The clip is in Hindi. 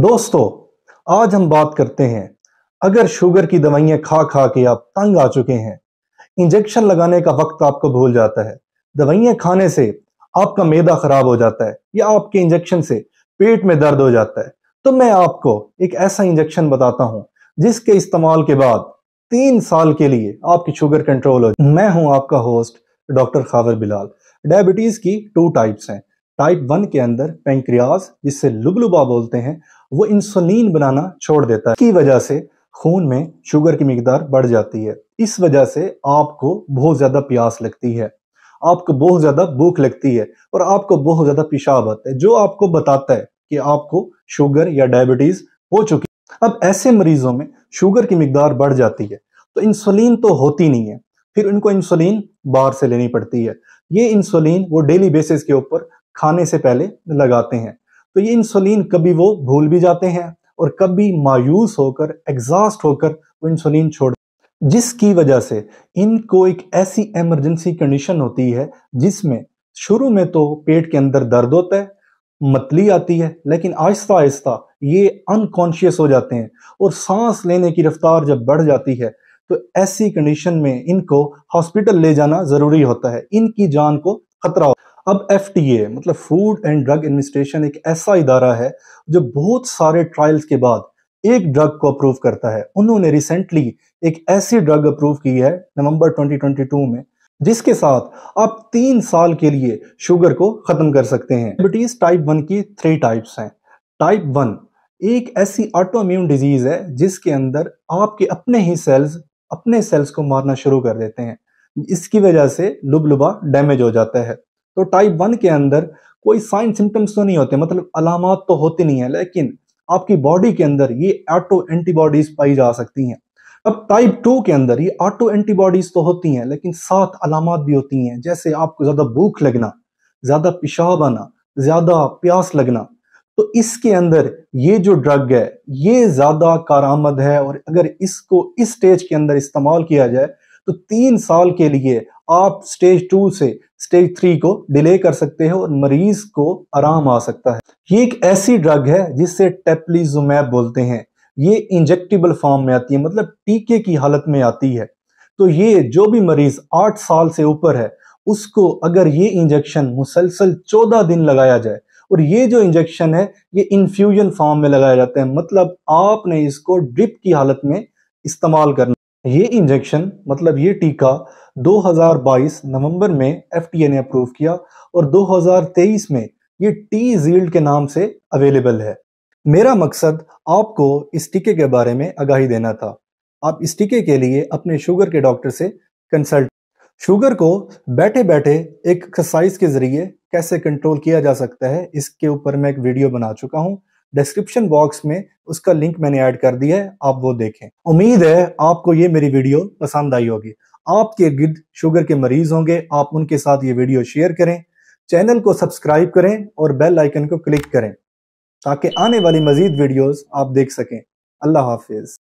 दोस्तों आज हम बात करते हैं अगर शुगर की दवाइयां खा खा के आप तंग आ चुके हैं इंजेक्शन लगाने का वक्त आपको भूल जाता है दवाइयां खाने से आपका मैदा खराब हो जाता है या आपके इंजेक्शन से पेट में दर्द हो जाता है तो मैं आपको एक ऐसा इंजेक्शन बताता हूं जिसके इस्तेमाल के बाद तीन साल के लिए आपकी शुगर कंट्रोल हो मैं हूं आपका host doctor Khawar Bilal diabetes की टू टाइप्स हैं टाइप वन के अंदर पेंक्रियाज जिससे लुबलुबा बोलते हैं वो इंसुलिन बनाना छोड़ देता है की वजह से खून में शुगर की मकदार बढ़ जाती है इस वजह से आपको बहुत ज़्यादा प्यास लगती है आपको बहुत ज़्यादा भूख लगती है और आपको बहुत ज़्यादा पेशाब आता है जो आपको बताता है कि आपको शुगर या डायबिटीज़ हो चुकी अब ऐसे मरीजों में शुगर की मकदार बढ़ जाती है तो इंसुलिन तो होती नहीं है फिर उनको इंसुलिन बाहर से लेनी पड़ती है ये इंसुलिन वो डेली बेसिस के ऊपर खाने से पहले लगाते हैं तो ये इंसुलिन कभी वो भूल भी जाते हैं और कभी मायूस होकर एग्जॉस्ट होकर वो इंसुलिन छोड़ जिसकी वजह से इनको एक ऐसी इमरजेंसी कंडीशन होती है जिसमें शुरू में तो पेट के अंदर दर्द होता है मतली आती है लेकिन आहिस्ता आहिस्ता ये अनकॉन्शियस हो जाते हैं और सांस लेने की रफ्तार जब बढ़ जाती है तो ऐसी कंडीशन में इनको हॉस्पिटल ले जाना ज़रूरी होता है इनकी जान को खतरा हो अब एफ मतलब फूड एंड ड्रग एडमिनिस्ट्रेशन एक ऐसा इदारा है जो बहुत सारे ट्रायल्स के बाद एक ड्रग को अप्रूव करता है उन्होंने रिसेंटली एक ऐसी ड्रग अप्रूव की है नवंबर 2022 में जिसके साथ आप तीन साल के लिए शुगर को ख़त्म कर सकते हैं डायबिटीज़ टाइप वन की थ्री टाइप्स हैं टाइप वन एक ऐसी ऑटोम्यून डिजीज़ है जिसके अंदर आपके अपने ही सेल्स अपने सेल्स को मारना शुरू कर देते हैं इसकी वजह से लुबलुबा डैमेज हो जाता है तो टाइप वन के अंदर कोई साइन सिम्टम्स तो नहीं होते मतलब अलामत तो होती नहीं है लेकिन आपकी बॉडी के अंदर ये ऑटो एंटीबॉडीज पाई जा सकती हैं अब टाइप टू के अंदर ये ऑटो एंटीबॉडीज तो होती हैं लेकिन सात अलामत भी होती हैं जैसे आपको ज़्यादा भूख लगना ज़्यादा पेशाब आना ज़्यादा प्यास लगना तो इसके अंदर ये जो ड्रग है ये ज़्यादा कारामद है और अगर इसको इस स्टेज के अंदर इस्तेमाल किया जाए तो तीन साल के लिए आप स्टेज टू से स्टेज थ्री को डिले कर सकते हैं और मरीज को आराम आ सकता है ये एक ऐसी ड्रग है जिससे टेपलीजुमैब बोलते हैं ये इंजेक्टेबल फॉर्म में आती है मतलब टीके की हालत में आती है तो ये जो भी मरीज आठ साल से ऊपर है उसको अगर ये इंजेक्शन मुसलसल चौदह दिन लगाया जाए और ये जो इंजेक्शन है ये इन्फ्यूजन फॉर्म में लगाया जाता है मतलब आपने इसको ड्रिप की हालत में इस्तेमाल करना ये इंजेक्शन मतलब ये टीका 2022 नवंबर में एफ ने अप्रूव किया और 2023 में ये टी जील्ड के नाम से अवेलेबल है मेरा मकसद आपको इस टीके के बारे में आगाही देना था आप इस टीके के लिए अपने शुगर के डॉक्टर से कंसल्ट शुगर को बैठे बैठे एक एक्सरसाइज के जरिए कैसे कंट्रोल किया जा सकता है इसके ऊपर मैं एक वीडियो बना चुका हूँ डिस्क्रिप्शन बॉक्स में उसका लिंक मैंने ऐड कर दिया है आप वो देखें उम्मीद है आपको ये मेरी वीडियो पसंद आई होगी आपके गिर्द शुगर के मरीज होंगे आप उनके साथ ये वीडियो शेयर करें चैनल को सब्सक्राइब करें और बेल आइकन को क्लिक करें ताकि आने वाली मजीद वीडियोस आप देख सकें अल्लाह हाफिज